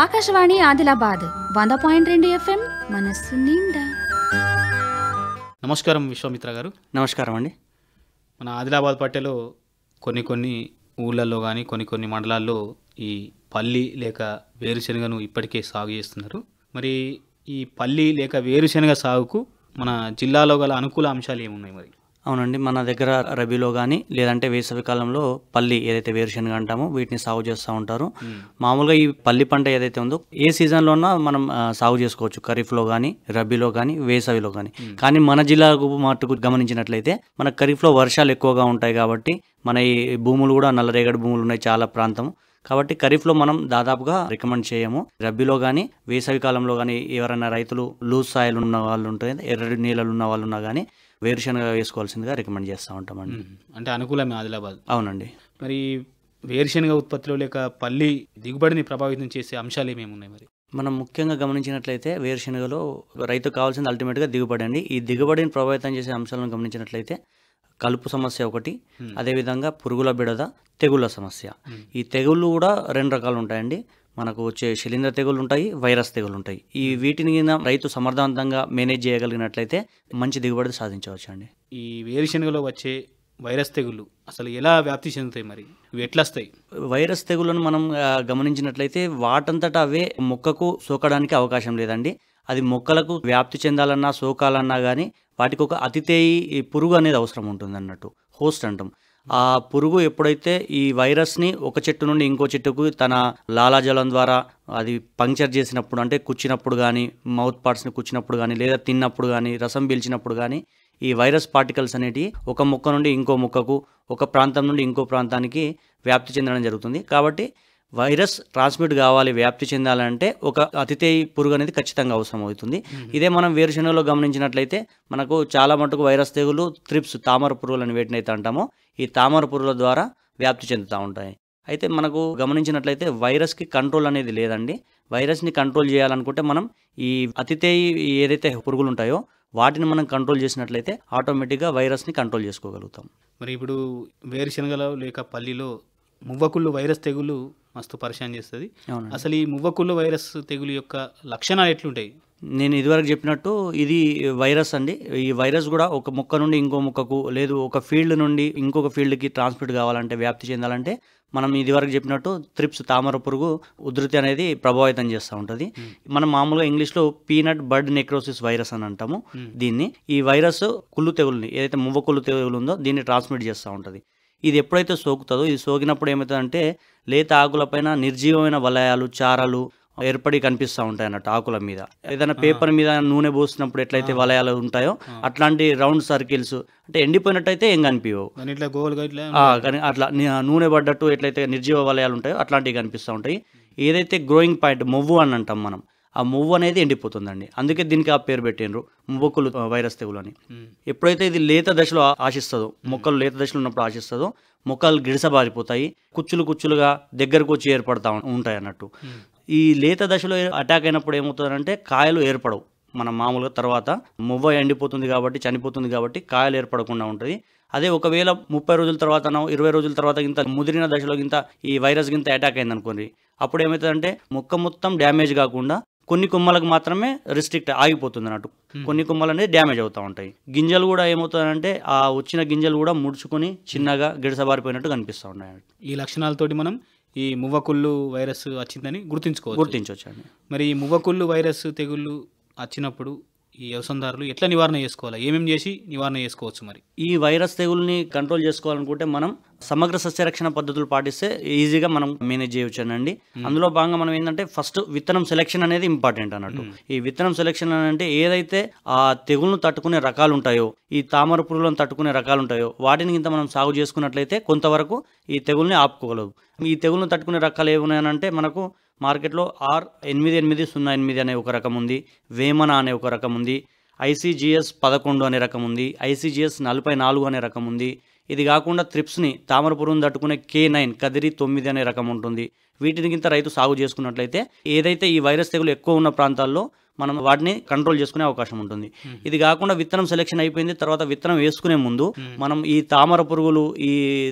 ఆకాశవాణి ఆదిలాబాద్ వంద పాయింట్ రెండు ఎఫ్ఎం మనస్సు నిండా నమస్కారం విశ్వామిత్ర గారు నమస్కారం అండి మన ఆదిలాబాద్ పట్టెలో కొన్ని కొన్ని ఊళ్ళల్లో కానీ కొన్ని కొన్ని మండలాల్లో ఈ పల్లి లేక వేరుశనగను ఇప్పటికే సాగు చేస్తున్నారు మరి ఈ పల్లి లేక వేరుశనగ సాగుకు మన జిల్లాలో గల అనుకూల అంశాలు ఏమున్నాయి మరి అవునండి మన దగ్గర రబీలో కానీ లేదంటే వేసవి కాలంలో పల్లి ఏదైతే వేరుశనగ అంటామో వీటిని సాగు చేస్తూ ఉంటారు మామూలుగా ఈ పల్లి పంట ఏదైతే ఉందో ఏ సీజన్లోనా మనం సాగు చేసుకోవచ్చు ఖరీఫ్లో కానీ రబీలో కానీ వేసవిలో కానీ కానీ మన జిల్లాకు మటుకు గమనించినట్లయితే మన ఖరీఫ్లో వర్షాలు ఎక్కువగా ఉంటాయి కాబట్టి మన ఈ భూములు కూడా నల్లరేగడి భూములు ఉన్నాయి చాలా ప్రాంతం కాబట్టి ఖరీఫ్లో మనం దాదాపుగా రికమెండ్ చేయము రబీలో కానీ వేసవి కాలంలో కానీ ఎవరైనా రైతులు లూజ్ సాయిలు ఉన్న వాళ్ళు ఉంటుంది ఎర్రడి నీళ్ళలు ఉన్న వాళ్ళు ఉన్నా కానీ వేరుశనగ వేసుకోవాల్సిందిగా రికమెండ్ చేస్తూ ఉంటామండి అంటే అనుకూలమే ఆదిలాబాద్ అవునండి మరి వేరుశనగ ఉత్పత్తిలో లేక పల్లి దిగుబడిని ప్రభావితం చేసే అంశాలు ఏమేమి ఉన్నాయి మరి మనం ముఖ్యంగా గమనించినట్లయితే వేరుశనగలో రైతు కావాల్సింది అల్టిమేట్గా దిగుబడి అండి ఈ దిగుబడిని ప్రభావితం చేసే అంశాలను గమనించినట్లయితే కలుపు సమస్య ఒకటి అదేవిధంగా పురుగుల బిడద తెగుళ్ళ సమస్య ఈ తెగుళ్ళు కూడా రెండు రకాలు ఉంటాయండి మనకు వచ్చే శిలీంద్ర తెగులు ఉంటాయి వైరస్ తెగులు ఉంటాయి ఈ వీటిని కింద రైతు సమర్థవంతంగా మేనేజ్ చేయగలిగినట్లయితే మంచి దిగుబడి సాధించవచ్చు అండి ఈ వేరుశనగలో వచ్చే వైరస్ తెగులు అసలు ఎలా వ్యాప్తి చెందుతాయి మరి ఇవి ఎట్లా వస్తాయి వైరస్ తెగులను మనం గమనించినట్లయితే వాటంతటా అవే మొక్కకు సోకడానికి అవకాశం లేదండి అది మొక్కలకు వ్యాప్తి చెందాలన్నా సోకాలన్నా కానీ వాటికి ఒక అతిథేయి పురుగు అనేది అవసరం ఉంటుంది అన్నట్టు హోస్ట్ అంటాం ఆ పురుగు ఎప్పుడైతే ఈ వైరస్ని ఒక చెట్టు నుండి ఇంకో చెట్టుకు తన లాలాజలం ద్వారా అది పంక్చర్ చేసినప్పుడు అంటే కుచ్చినప్పుడు కానీ మౌత్ పార్ట్స్ని కుచ్చినప్పుడు కానీ లేదా తిన్నప్పుడు కానీ రసం పీల్చినప్పుడు కానీ ఈ వైరస్ పార్టికల్స్ అనేటి ఒక ముక్క నుండి ఇంకో ముక్కకు ఒక ప్రాంతం నుండి ఇంకో ప్రాంతానికి వ్యాప్తి చెందడం జరుగుతుంది కాబట్టి వైరస్ ట్రాన్స్మిట్ కావాలి వ్యాప్తి చెందాలంటే ఒక అతిథేయ పురుగు అనేది ఖచ్చితంగా అవసరం అవుతుంది ఇదే మనం వేరుశనగలో గమనించినట్లయితే మనకు చాలా మటుకు వైరస్ తెగులు త్రిప్స్ తామర పురుగులు అని వేటినైతే అంటామో ఈ తామర పురుగుల ద్వారా వ్యాప్తి చెందుతూ ఉంటాయి అయితే మనకు గమనించినట్లయితే వైరస్కి కంట్రోల్ అనేది లేదండి వైరస్ని కంట్రోల్ చేయాలనుకుంటే మనం ఈ అతితేయి ఏదైతే పురుగులు ఉంటాయో వాటిని మనం కంట్రోల్ చేసినట్లయితే ఆటోమేటిక్గా వైరస్ని కంట్రోల్ చేసుకోగలుగుతాం మరి ఇప్పుడు వేరుశనగలో లేక పల్లిలో మువ్వకుళ్ళు వైరస్ తెగులు మస్తు పరిశాన్ చేస్తుంది అసలు ఈ మువ్వకుళ్ళు వైరస్ తెగులు యొక్క లక్షణాలు ఎట్లుంటాయి నేను ఇదివరకు చెప్పినట్టు ఇది వైరస్ అండి ఈ వైరస్ కూడా ఒక మొక్క నుండి ఇంకో మొక్కకు లేదు ఒక ఫీల్డ్ నుండి ఇంకొక ఫీల్డ్కి ట్రాన్స్మిట్ కావాలంటే వ్యాప్తి చెందాలంటే మనం ఇదివరకు చెప్పినట్టు త్రిప్స్ తామర పురుగు ఉధృతి అనేది ప్రభావితం చేస్తూ ఉంటుంది మనం మామూలుగా ఇంగ్లీష్లో పీనట్ బర్డ్ నెక్రోసిస్ వైరస్ అని అంటాము దీన్ని ఈ వైరస్ కుళ్ళు తెగులుని ఏదైతే మువ్వ కుళ్ళు తెగులు ఉందో దీన్ని ట్రాన్స్మిట్ చేస్తూ ఉంటుంది ఇది ఎప్పుడైతే సోకుతుందో ఇది సోకినప్పుడు ఏమవుతుందంటే లేత ఆకులపైన నిర్జీవమైన వలయాలు చారలు ఏర్పడి కనిపిస్తూ ఉంటాయి అన్నట్టు ఆకుల మీద ఏదైనా పేపర్ మీద నూనె పోసినప్పుడు ఎట్లయితే వలయాలు ఉంటాయో అట్లాంటి రౌండ్ సర్కిల్స్ అంటే ఎండిపోయినట్టయితే ఏం కనిపించవు కానీ అట్లా నూనె పడ్డట్టు ఎట్లయితే నిర్జీవ వలయాలు ఉంటాయో అట్లాంటివి కనిపిస్తూ ఉంటాయి ఏదైతే గ్రోయింగ్ పాయింట్ మొవ్వు అని అంటాం మనం ఆ మువ్వు అనేది ఎండిపోతుందండి అందుకే దీనికి ఆ పేరు పెట్టినరు మువ్వకులు వైరస్ తెగులు అని ఎప్పుడైతే ఇది లేత దశలో ఆశిస్తుందో మొక్కలు లేత దశలో ఉన్నప్పుడు ఆశిస్తుందో మొక్కలు గిడిసబారిపోతాయి కుచ్చులు కుచ్చులుగా దగ్గరకు వచ్చి ఏర్పడతా ఉంటాయి అన్నట్టు ఈ లేత దశలో అటాక్ అయినప్పుడు ఏమవుతుందంటే కాయలు ఏర్పడవు మన మామూలుగా తర్వాత మువ్వ ఎండిపోతుంది కాబట్టి చనిపోతుంది కాబట్టి కాయలు ఏర్పడకుండా ఉంటుంది అదే ఒకవేళ ముప్పై రోజుల తర్వాత ఇరవై రోజుల తర్వాత ఇంత ముదిరిన దశలో గింత ఈ వైరస్ గింత అటాక్ అయింది అనుకోండి అప్పుడు ఏమవుతుందంటే మొక్క మొత్తం డ్యామేజ్ కాకుండా కొన్ని కొమ్మలకు మాత్రమే రిస్ట్రిక్ట్ ఆగిపోతుంది అన్నట్టు hmm. కొన్ని కొమ్మలు అనేది డ్యామేజ్ అవుతూ ఉంటాయి గింజలు కూడా ఏమవుతుందంటే ఆ వచ్చిన గింజలు కూడా ముడుచుకొని చిన్నగా గిడసబారిపోయినట్టు కనిపిస్తూ ఉంటాయి ఈ లక్షణాలతోటి మనం ఈ మువ్వకుళ్ళు వైరస్ వచ్చిందని గుర్తించుకోవచ్చు గుర్తించవచ్చు మరి ఈ మువ్వకుళ్ళు వైరస్ తెగుళ్ళు వచ్చినప్పుడు ఈ వ్యవసాయదారులు ఎట్లా నివారణ చేసుకోవాలి ఏమేమి చేసి నివారణ చేసుకోవచ్చు మరి ఈ వైరస్ తెగుల్ని కంట్రోల్ చేసుకోవాలనుకుంటే మనం సమగ్ర సస్యరక్షణ పద్ధతులు పాటిస్తే ఈజీగా మనం మేనేజ్ చేయవచ్చునండి hmm. అందులో భాగంగా మనం ఏంటంటే ఫస్ట్ విత్తనం సెలెక్షన్ అనేది ఇంపార్టెంట్ అన్నట్టు hmm. ఈ విత్తనం సెలెక్షన్ అంటే ఏదైతే ఆ తెగులను తట్టుకునే రకాలు ఉంటాయో ఈ తామర పురుగులను తట్టుకునే రకాలు ఉంటాయో వాటిని ఇంత మనం సాగు చేసుకున్నట్లయితే కొంతవరకు ఈ తెగుల్ని ఆపుకోగలదు ఈ తెగులను తట్టుకునే రకాలు ఏమున్నాయనంటే మనకు మార్కెట్లో ఆర్ ఎనిమిది ఎనిమిది సున్నా ఎనిమిది అనే ఒక రకం ఉంది వేమన అనే ఒక రకం ఉంది ఐసీజీఎస్ పదకొండు అనే రకం ఉంది ఐసీజీఎస్ నలభై నాలుగు అనే రకం ఉంది ఇది కాకుండా త్రిప్స్ని తామరపురం తట్టుకునే కే నైన్ కదిరి తొమ్మిది అనే రకం ఉంటుంది వీటిని కింద రైతు సాగు చేసుకున్నట్లయితే ఏదైతే ఈ వైరస్ తెగులు ఎక్కువ ఉన్న ప్రాంతాల్లో మనం వాటిని కంట్రోల్ చేసుకునే అవకాశం ఉంటుంది ఇది కాకుండా విత్తనం సెలెక్షన్ అయిపోయింది తర్వాత విత్తనం వేసుకునే ముందు మనం ఈ తామర పురుగులు ఈ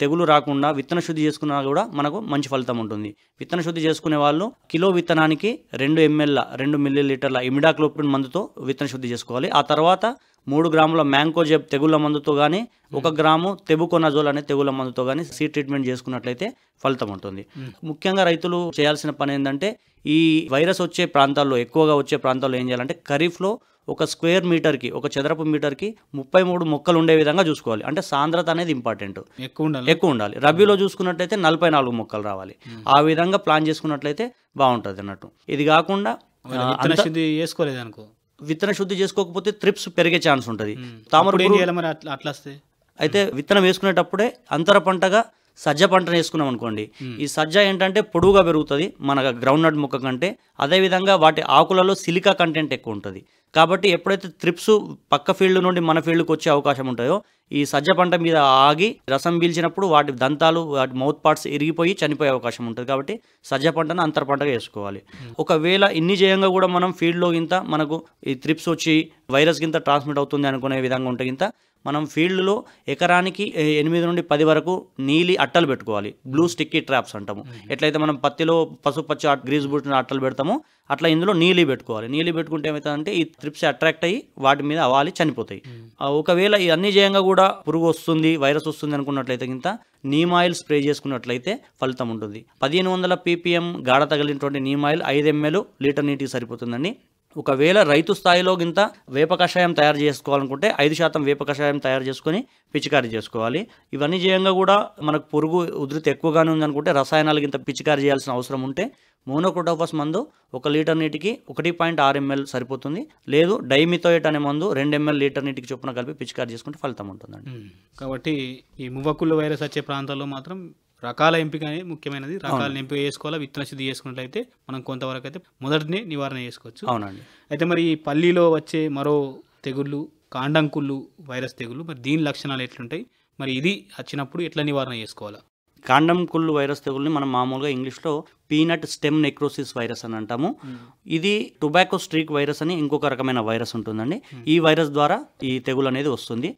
తెగులు రాకుండా విత్తన శుద్ధి చేసుకున్నా కూడా మనకు మంచి ఫలితం ఉంటుంది విత్తన శుద్ధి చేసుకునే వాళ్ళు కిలో విత్తనానికి రెండు ఎంఎల్ రెండు మిల్లీ లీటర్ల ఇమిడాక్లోపిన్ మందుతో విత్తన శుద్ధి చేసుకోవాలి ఆ తర్వాత మూడు గ్రాముల మ్యాంకోజెబ్ తెగుళ్ల మందుతో కానీ ఒక గ్రాము తెబుకొనజోల్ అనే తెగుళ్ల మందుతో కానీ సీ ట్రీట్మెంట్ చేసుకున్నట్లయితే ఫలితం ఉంటుంది ముఖ్యంగా రైతులు చేయాల్సిన పని ఏంటంటే ఈ వైరస్ వచ్చే ప్రాంతాల్లో ఎక్కువగా వచ్చే ప్రాంతాల్లో ఏం చేయాలంటే ఖరీఫ్లో ఒక స్క్వేర్ మీటర్కి ఒక చదరపు మీటర్కి ముప్పై మూడు మొక్కలు ఉండే విధంగా చూసుకోవాలి అంటే సాంద్రత అనేది ఇంపార్టెంట్ ఎక్కువ ఉండాలి ఎక్కువ ఉండాలి రబీలో చూసుకున్నట్లయితే నలభై నాలుగు మొక్కలు రావాలి ఆ విధంగా ప్లాన్ చేసుకున్నట్లయితే బాగుంటుంది అన్నట్టు ఇది కాకుండా వేసుకోలేదు అనుకో విత్తన శుద్ధి చేసుకోకపోతే త్రిప్స్ పెరిగే ఛాన్స్ ఉంటుంది తామర అట్లా అయితే విత్తనం వేసుకునేటప్పుడే అంతర పంటగా సజ్జ పంటను వేసుకున్నాం అనుకోండి ఈ సజ్జ ఏంటంటే పొడువుగా పెరుగుతుంది మన గ్రౌండ్ నట్ మొక్క కంటే అదేవిధంగా వాటి ఆకులలో సిలికా కంటెంట్ ఎక్కువ ఉంటుంది కాబట్టి ఎప్పుడైతే త్రిప్స్ పక్క ఫీల్డ్ నుండి మన ఫీల్డ్కి వచ్చే అవకాశం ఉంటాయో ఈ సజ్జ పంట మీద ఆగి రసం పీల్చినప్పుడు వాటి దంతాలు వాటి మౌత్ పార్ట్స్ ఇరిగిపోయి చనిపోయే అవకాశం ఉంటుంది కాబట్టి సజ్జ పంటను అంతర పంటగా వేసుకోవాలి hmm. ఒకవేళ ఇన్ని చేయంగా కూడా మనం ఫీల్డ్లో గింత మనకు ఈ త్రిప్స్ వచ్చి వైరస్ గింత ట్రాన్స్మిట్ అవుతుంది అనుకునే విధంగా ఉంటే గింత మనం ఫీల్డ్లో ఎకరానికి ఎనిమిది నుండి పది వరకు నీలి అట్టలు పెట్టుకోవాలి బ్లూ స్టిక్కీ ట్రాప్స్ అంటాము ఎట్లయితే మనం పత్తిలో పసుపు పచ్చి గ్రీజ్ బూట్ అట్టలు పెడతామో అట్లా ఇందులో నీలి పెట్టుకోవాలి నీలి పెట్టుకుంటే ఏమవుతుందంటే ఈ త్రిప్స్ అట్రాక్ట్ అయ్యి వాటి మీద అవాలి చనిపోతాయి ఒకవేళ ఈ అన్ని జయంగా కూడా పురుగు వస్తుంది వైరస్ వస్తుంది అనుకున్నట్లయితే కింద నీమ్ ఆయిల్ స్ప్రే చేసుకున్నట్లయితే ఫలితం ఉంటుంది పదిహేను వందల పీపీఎం గాఢ తగిలినటువంటి నీమ్ ఆయిల్ ఐదు ఎంఎల్ లీటర్ నీటికి సరిపోతుందండి ఒకవేళ రైతు స్థాయిలో గింత వేప కషాయం తయారు చేసుకోవాలనుకుంటే ఐదు శాతం వేప కషాయం తయారు చేసుకొని పిచికారి చేసుకోవాలి ఇవన్నీ చేయంగా కూడా మనకు పురుగు ఉధృతి ఎక్కువగానే ఉందనుకుంటే రసాయనాలు గింత పిచికారి చేయాల్సిన అవసరం ఉంటే మోనోక్రోటోఫస్ మందు ఒక లీటర్ నీటికి ఒకటి పాయింట్ ఆరు ఎంఎల్ సరిపోతుంది లేదు డైమిథోయేట్ అనే మందు రెండు ఎంఎల్ లీటర్ నీటికి చొప్పున కలిపి పిచికారి చేసుకుంటే ఫలితం ఉంటుందండి కాబట్టి ఈ మువ్వకుళ్ళు వైరస్ వచ్చే ప్రాంతాల్లో మాత్రం రకాల ఎంపిక అనేది ముఖ్యమైనది రకాలను ఎంపిక చేసుకోవాలా విత్తన శుద్ధి చేసుకున్నట్లయితే మనం కొంతవరకు అయితే మొదటినే నివారణ చేసుకోవచ్చు అవునండి అయితే మరి పల్లీలో వచ్చే మరో తెగుళ్ళు కాండంకుళ్ళు వైరస్ తెగుళ్ళు మరి దీని లక్షణాలు ఎట్లుంటాయి మరి ఇది వచ్చినప్పుడు ఎట్లా నివారణ చేసుకోవాలా కాండం కుళ్ళు వైరస్ తెగుల్ని మనం మామూలుగా ఇంగ్లీష్లో పీనట్ స్టెమ్ నెక్రోసిస్ వైరస్ అని అంటాము ఇది టొబాకో స్ట్రీక్ వైరస్ అని ఇంకొక రకమైన వైరస్ ఉంటుందండి ఈ వైరస్ ద్వారా ఈ తెగులు అనేది వస్తుంది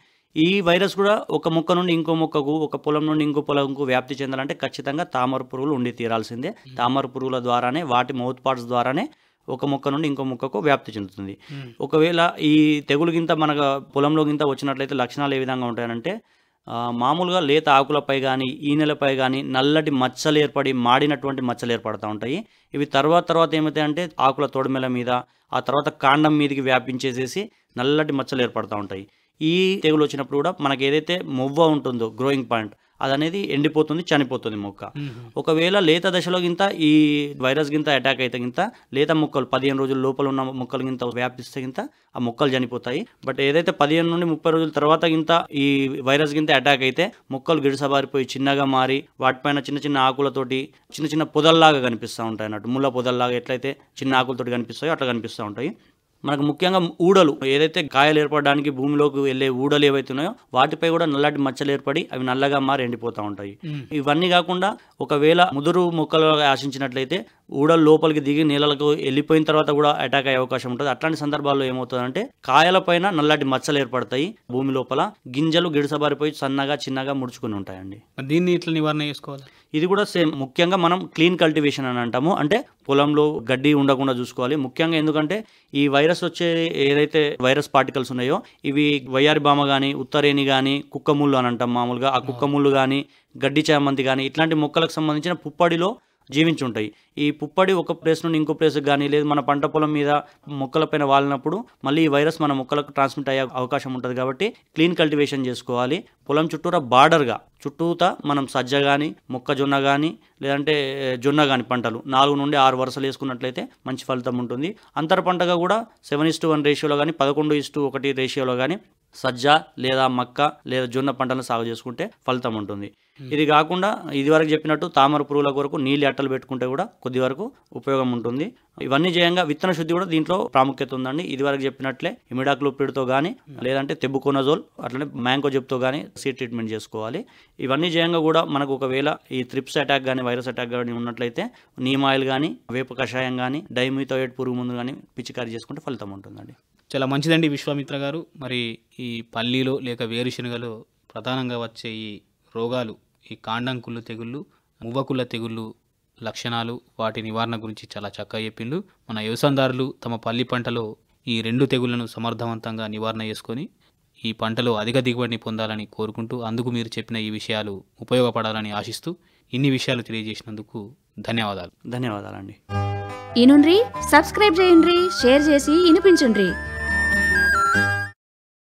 ఈ వైరస్ కూడా ఒక మొక్క నుండి ఇంకో మొక్కకు ఒక పొలం నుండి ఇంకో పొలంకు వ్యాప్తి చెందాలంటే ఖచ్చితంగా తామర పురుగులు ఉండి తీరాల్సిందే తామర పురుగుల ద్వారానే వాటి మౌత్ పార్ట్స్ ద్వారానే ఒక మొక్క నుండి ఇంకో మొక్కకు వ్యాప్తి చెందుతుంది ఒకవేళ ఈ తెగులు గింత మన పొలంలో గింత వచ్చినట్లయితే లక్షణాలు ఏ విధంగా ఉంటాయంటే మామూలుగా లేత ఆకులపై కానీ ఈ నెలపై కానీ నల్లటి మచ్చలు ఏర్పడి మాడినటువంటి మచ్చలు ఏర్పడుతూ ఉంటాయి ఇవి తర్వాత తర్వాత ఏమవుతాయంటే ఆకుల తోడమెల మీద ఆ తర్వాత కాండం మీదకి వ్యాపించేసేసి నల్లటి మచ్చలు ఏర్పడుతూ ఉంటాయి ఈ తెగులు వచ్చినప్పుడు కూడా మనకి ఏదైతే మొవ్వ ఉంటుందో గ్రోయింగ్ పాయింట్ అదనేది ఎండిపోతుంది చనిపోతుంది మొక్క ఒకవేళ లేత దశలో గింత ఈ వైరస్ గింత అటాక్ అయితే గింత లేత మొక్కలు పదిహేను రోజుల లోపల ఉన్న మొక్కలు గింత వ్యాపిస్తే గింత ఆ మొక్కలు చనిపోతాయి బట్ ఏదైతే పదిహేను నుండి ముప్పై రోజుల తర్వాత గింత ఈ వైరస్ గింత అటాక్ అయితే మొక్కలు గిడిసబారిపోయి చిన్నగా మారి వాటిపైన చిన్న చిన్న ఆకులతోటి చిన్న చిన్న పొదల్లాగా కనిపిస్తూ ఉంటాయి అన్నట్టు ముళ్ళ పొదల్లాగా ఎట్లయితే చిన్న ఆకులతోటి కనిపిస్తాయో అట్లా కనిపిస్తూ ఉంటాయి మనకు ముఖ్యంగా ఊడలు ఏదైతే గాయాలు ఏర్పడడానికి భూమిలోకి వెళ్ళే ఊడలు ఏవైతే ఉన్నాయో వాటిపై కూడా నల్లటి మచ్చలు ఏర్పడి అవి నల్లగా మారి ఎండిపోతూ ఉంటాయి ఇవన్నీ కాకుండా ఒకవేళ ముదురు మొక్కలు ఆశించినట్లయితే ఊడలు లోపలికి దిగి నీళ్ళకు వెళ్ళిపోయిన తర్వాత కూడా అటాక్ అయ్యే అవకాశం ఉంటుంది అట్లాంటి సందర్భాల్లో ఏమవుతుందంటే కాయలపైన నల్లటి మచ్చలు ఏర్పడతాయి భూమి లోపల గింజలు గిడసబారిపోయి సన్నగా చిన్నగా ముడుచుకుని ఉంటాయండి దీన్ని ఇట్లా నివారణ చేసుకోవాలి ఇది కూడా సేమ్ ముఖ్యంగా మనం క్లీన్ కల్టివేషన్ అని అంటాము అంటే పొలంలో గడ్డి ఉండకుండా చూసుకోవాలి ముఖ్యంగా ఎందుకంటే ఈ వైరస్ వచ్చే ఏదైతే వైరస్ పార్టికల్స్ ఉన్నాయో ఇవి వయ్యారి బామ కానీ ఉత్తరేణి కానీ కుక్కముళ్ళు అని అంటాం మామూలుగా ఆ కుక్కముళ్ళు కానీ గడ్డి చామంతి కానీ ఇట్లాంటి మొక్కలకు సంబంధించిన పుప్పడిలో జీవించి ఉంటాయి ఈ పుప్పడి ఒక ప్లేస్ నుండి ఇంకో ప్లేస్కి కానీ లేదు మన పంట పొలం మీద మొక్కలపైన వాలినప్పుడు మళ్ళీ ఈ వైరస్ మన మొక్కలకు ట్రాన్స్మిట్ అయ్యే అవకాశం ఉంటుంది కాబట్టి క్లీన్ కల్టివేషన్ చేసుకోవాలి పొలం చుట్టూరా బార్డర్గా చుట్టూతా మనం సజ్జ కానీ మొక్కజొన్న కానీ లేదంటే జొన్న కానీ పంటలు నాలుగు నుండి ఆరు వరుసలు వేసుకున్నట్లయితే మంచి ఫలితం ఉంటుంది అంతర పంటగా కూడా సెవెన్ ఇస్టు వన్ రేషియోలో కానీ పదకొండు ఇస్టు ఒకటి రేషియోలో కానీ సజ్జ లేదా మక్క లేదా జొన్న పంటలను సాగు చేసుకుంటే ఫలితం ఉంటుంది ఇది కాకుండా ఇది వరకు చెప్పినట్టు తామర పురుగుల కొరకు నీళ్ళు అట్టలు పెట్టుకుంటే కూడా కొద్ది వరకు ఉపయోగం ఉంటుంది ఇవన్నీ చేయంగా విత్తన శుద్ధి కూడా దీంట్లో ప్రాముఖ్యత ఉందండి ఇది వరకు చెప్పినట్లే ఇమిడాక్లోపిడ్తో కానీ లేదంటే తెబ్బుకోనజోల్ అట్లనే మ్యాంగో జెప్తో కానీ సీడ్ ట్రీట్మెంట్ చేసుకోవాలి ఇవన్నీ చేయంగా కూడా మనకు ఒకవేళ ఈ త్రిప్స్ అటాక్ కానీ వైరస్ అటాక్ కానీ ఉన్నట్లయితే నీమ్ ఆయిల్ కానీ వేప కషాయం కానీ డైమిథోయిడ్ పురుగు ముందు కానీ పిచికారీ చేసుకుంటే ఫలితం ఉంటుందండి చాలా మంచిదండి విశ్వామిత్ర గారు మరి ఈ పల్లీలో లేక వేరుశనగలు ప్రధానంగా వచ్చే ఈ రోగాలు ఈ కాండంకుళ్ళు తెగుళ్ళు మువ్వకుళ్ళ తెగుళ్ళు లక్షణాలు వాటి నివారణ గురించి చాలా చక్కగా చెప్పిండు మన వ్యవసాయదారులు తమ పల్లి పంటలో ఈ రెండు తెగుళ్లను సమర్థవంతంగా నివారణ చేసుకొని ఈ పంటలో అధిక దిగుబడిని పొందాలని కోరుకుంటూ అందుకు మీరు చెప్పిన ఈ విషయాలు ఉపయోగపడాలని ఆశిస్తూ ఇన్ని విషయాలు తెలియజేసినందుకు ధన్యవాదాలు ధన్యవాదాలండి ఇనుండ్రి సబ్స్క్రైబ్ చేయండి షేర్ చేసి వినిపించండి